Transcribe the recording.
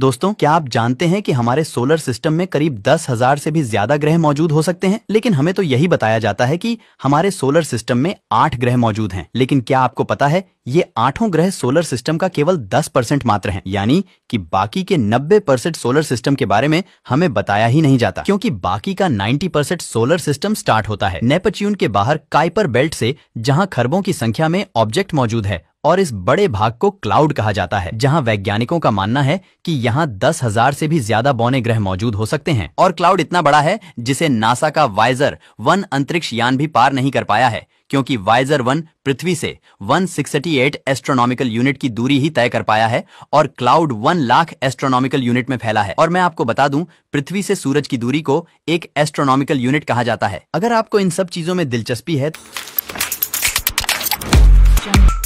दोस्तों क्या आप जानते हैं कि हमारे सोलर सिस्टम में करीब दस हजार से भी ज्यादा ग्रह मौजूद हो सकते हैं लेकिन हमें तो यही बताया जाता है कि हमारे सोलर सिस्टम में आठ ग्रह मौजूद हैं लेकिन क्या आपको पता है ये आठों ग्रह सोलर सिस्टम का केवल दस परसेंट मात्र हैं, यानी कि बाकी के नब्बे परसेंट सोलर सिस्टम के बारे में हमें बताया ही नहीं जाता क्योंकि बाकी का ninety percent solar system start होता है नेपच्यून के बाहर काइपर बेल्ट से जहां खरबों की संख्या में ऑब्जेक्ट मौजूद है और इस बड़े भाग को क्लाउड कहा जाता है जहां वैज्ञानिकों का मानना है कि यहां दस हजार से भी ज्यादा बौने ग्रह मौजूद हो सकते हैं और क्लाउड इतना बड़ा है जिसे नासा का वाइजर वन अंतरिक्ष यान भी पार नहीं कर पाया है क्योंकि वाइजर वन पृथ्वी से 168 एस्ट्रोनॉमिकल यूनिट की दूरी ही तय कर पाया है और cloud one lakh astronomical unit में फैला है और मैं आपको बता दूं पृथ्वी से सूरज की दूरी को एक एस्ट्रोनॉमिकल यूनिट कहा जाता है अगर आपको इन सब चीजों में दिलचस्पी है तो-